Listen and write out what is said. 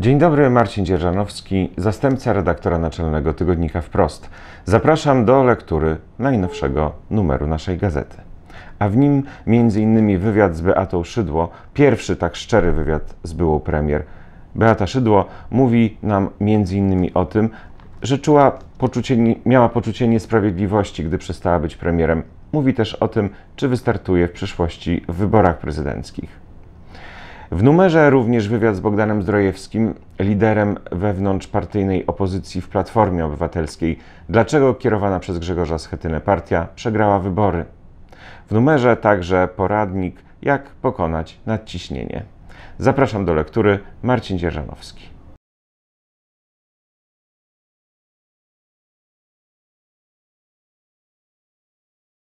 Dzień dobry, Marcin Dzierżanowski, zastępca redaktora naczelnego tygodnika Wprost. Zapraszam do lektury najnowszego numeru naszej gazety. A w nim m.in. wywiad z Beatą Szydło, pierwszy tak szczery wywiad z byłą premier. Beata Szydło mówi nam m.in. o tym, że czuła poczucie, miała poczucie niesprawiedliwości, gdy przestała być premierem. Mówi też o tym, czy wystartuje w przyszłości w wyborach prezydenckich. W numerze również wywiad z Bogdanem Zdrojewskim, liderem wewnątrzpartyjnej opozycji w Platformie Obywatelskiej, dlaczego kierowana przez Grzegorza Schetynę partia przegrała wybory. W numerze także poradnik, jak pokonać nadciśnienie. Zapraszam do lektury Marcin Dzierżanowski.